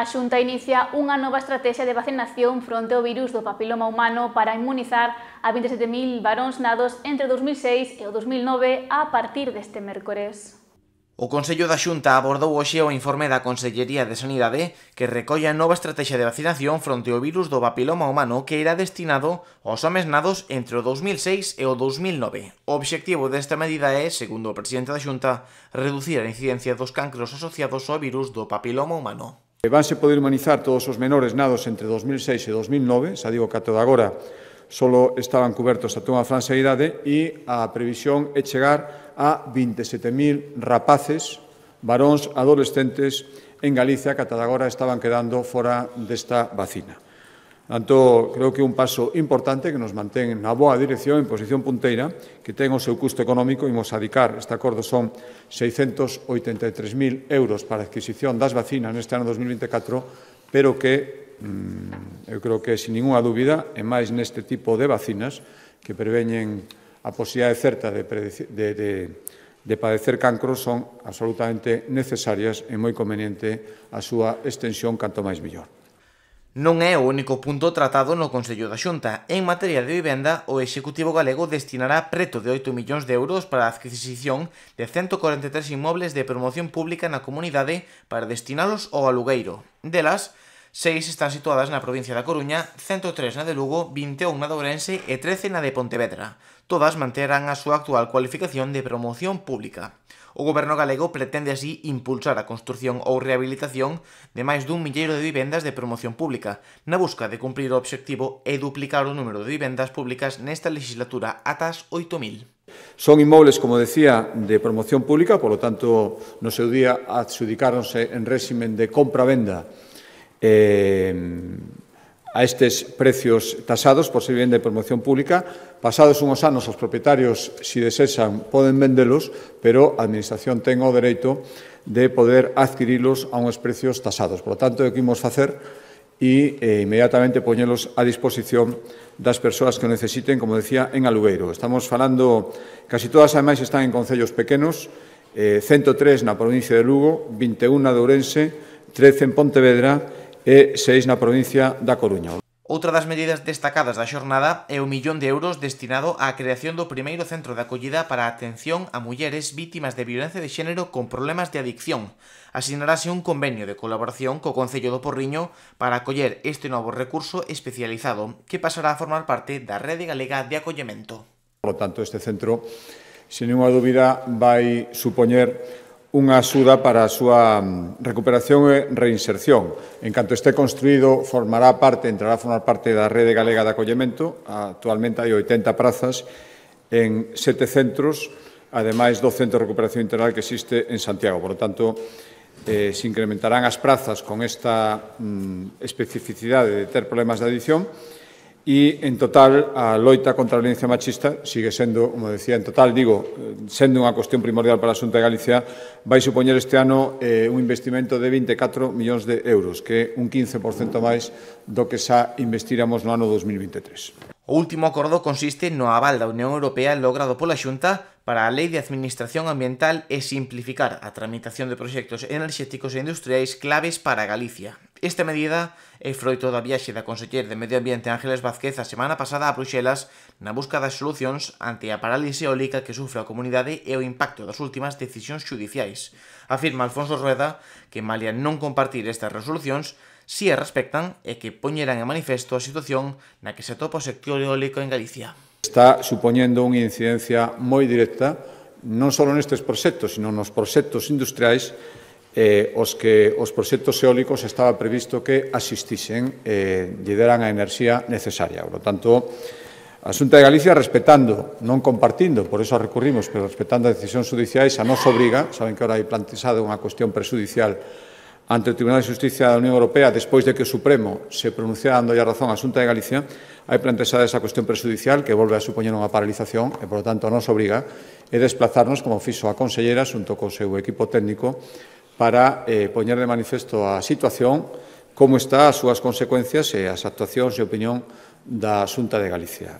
A Xunta inicia unha nova estrategia de vacinación fronte ao virus do papiloma humano para inmunizar a 27.000 varóns nados entre 2006 e o 2009 a partir deste mércores. O Consello da Xunta abordou hoxe o informe da Consellería de Sanidade que recolle a nova estrategia de vacinación fronte ao virus do papiloma humano que irá destinado aos homes nados entre o 2006 e o 2009. O obxectivo desta medida é, segundo o presidente da Xunta, reducir a incidencia dos cancros asociados ao virus do papiloma humano. Vanse poder humanizar todos os menores nados entre 2006 e 2009, xa digo que ata agora só estaban cobertos a toda a franxa de idade e a previsión é chegar a 27.000 rapaces, varóns adolescentes en Galicia que ata agora estaban quedando fora desta vacina. Tanto, creo que un paso importante que nos mantén na boa dirección, en posición punteira, que ten o seu custo económico, imos adicar, este acordo son 683.000 euros para a adquisición das vacinas neste ano 2024, pero que mm, eu creo que, sin ninguna dúbida, e máis neste tipo de vacinas que preveñen a posibilidade certa de, de, de, de padecer cancro son absolutamente necesarias e moi conveniente a súa extensión canto máis mellor. Non é o único punto tratado no Consello da Xunta. En materia de vivenda, o Executivo Galego destinará preto de 8 millóns de euros para a adquisición de 143 inmobles de promoción pública na comunidade para destinalos ao alugueiro. Delas, Seis están situadas na provincia da Coruña, 103 na de Lugo, 21 na de Ourense e 13 na de Pontevedra. Todas manterán a súa actual cualificación de promoción pública. O goberno galego pretende así impulsar a construción ou rehabilitación de máis dun milleiro de vivendas de promoción pública, na busca de cumprir o obxectivo e duplicar o número de vivendas públicas nesta legislatura atas 8.000. Son inmobles, como decía, de promoción pública, polo tanto, no seu día adxudicáronse en réximen de compra-venda eh, a estes precios tasados por ser vivenda de promoción pública. Pasados unhos anos, os propietarios, se si desexan, poden vendelos, pero a Administración ten o dereito de poder adquirilos a uns precios tasados. Por lo tanto, o que imos facer e eh, inmediatamente poñelos a disposición das persoas que o necesiten, como decía, en Alugueiro. Estamos falando, casi todas, ademais, están en concellos pequenos, eh, 103 na provincia de Lugo, 21 na de Ourense, 13 en Pontevedra e seis na provincia da Coruña. Outra das medidas destacadas da xornada é o millón de euros destinado á creación do primeiro centro de acollida para a atención a mulleres vítimas de violencia de xénero con problemas de adicción. Asinarase un convenio de colaboración co Concello do Porriño para acoller este novo recurso especializado que pasará a formar parte da Rede Galega de Acollemento. Por lo tanto, este centro, sin ninguna dúbida, vai supoñer unha axuda para a súa mm, recuperación e reinserción. En canto este construído, formará parte, entrará a formar parte da Rede Galega de Acollemento. Actualmente hai 80 prazas en sete centros, ademais do Centro de Recuperación Integral que existe en Santiago. Por lo tanto, eh, se incrementarán as prazas con esta mm, especificidade de ter problemas de adición, E, en total, a loita contra a violencia machista sigue sendo, como decía, en total, digo, sendo unha cuestión primordial para a Xunta de Galicia, vai supoñer este ano eh, un investimento de 24 millóns de euros, que é un 15% máis do que xa investiramos no ano 2023. O último acordo consiste no aval da Unión Europea logrado pola Xunta para a Lei de Administración Ambiental e simplificar a tramitación de proxectos enerxéticos e industriais claves para Galicia. Esta medida é eh, froito da viaxe da Conseller de Medio Ambiente Ángeles Vázquez a semana pasada a Bruxelas na busca das solucións ante a parálise eólica que sufre a comunidade e o impacto das últimas decisións judiciais. Afirma Alfonso Rueda que, malia non compartir estas resolucións, si a respectan e que poñerán en manifesto a situación na que se topa o sector eólico en Galicia. Está supoñendo unha incidencia moi directa non só nestes proxectos, sino nos proxectos industriais eh, os que os proxectos eólicos estaba previsto que e eh, lle deran a enerxía necesaria. Por lo tanto, a Xunta de Galicia respetando, non compartindo, por eso recurrimos, pero respetando a decisións judicial, a nos obriga, saben que ahora hai plantexado unha cuestión presudicial ante o Tribunal de Justicia da Unión Europea despois de que o Supremo se pronunciara dando a razón a Xunta de Galicia, hai plantexada esa cuestión presudicial que volve a supoñer unha paralización e, por lo tanto, nos obriga e desplazarnos, como fixo a consellera, xunto co seu equipo técnico, para eh, poñer de manifesto a situación, como está, as súas consecuencias e as actuacións e opinión da Xunta de Galicia.